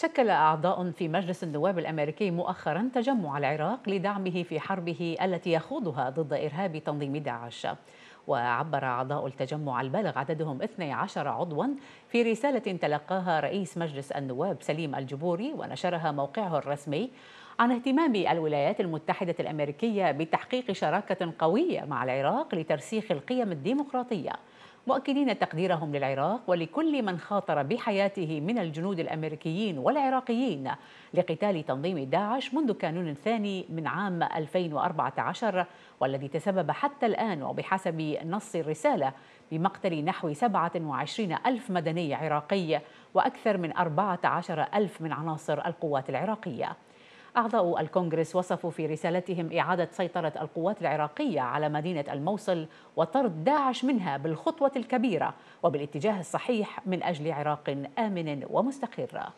شكل أعضاء في مجلس النواب الأمريكي مؤخرا تجمع العراق لدعمه في حربه التي يخوضها ضد إرهاب تنظيم داعش وعبر أعضاء التجمع البالغ عددهم 12 عضوا في رسالة تلقاها رئيس مجلس النواب سليم الجبوري ونشرها موقعه الرسمي عن اهتمام الولايات المتحدة الأمريكية بتحقيق شراكة قوية مع العراق لترسيخ القيم الديمقراطية مؤكدين تقديرهم للعراق ولكل من خاطر بحياته من الجنود الأمريكيين والعراقيين لقتال تنظيم داعش منذ كانون الثاني من عام 2014 والذي تسبب حتى الآن وبحسب نص الرسالة بمقتل نحو 27 ألف مدني عراقي وأكثر من 14 ألف من عناصر القوات العراقية أعضاء الكونغرس وصفوا في رسالتهم إعادة سيطرة القوات العراقية على مدينة الموصل وطرد داعش منها بالخطوة الكبيرة وبالاتجاه الصحيح من أجل عراق آمن ومستقر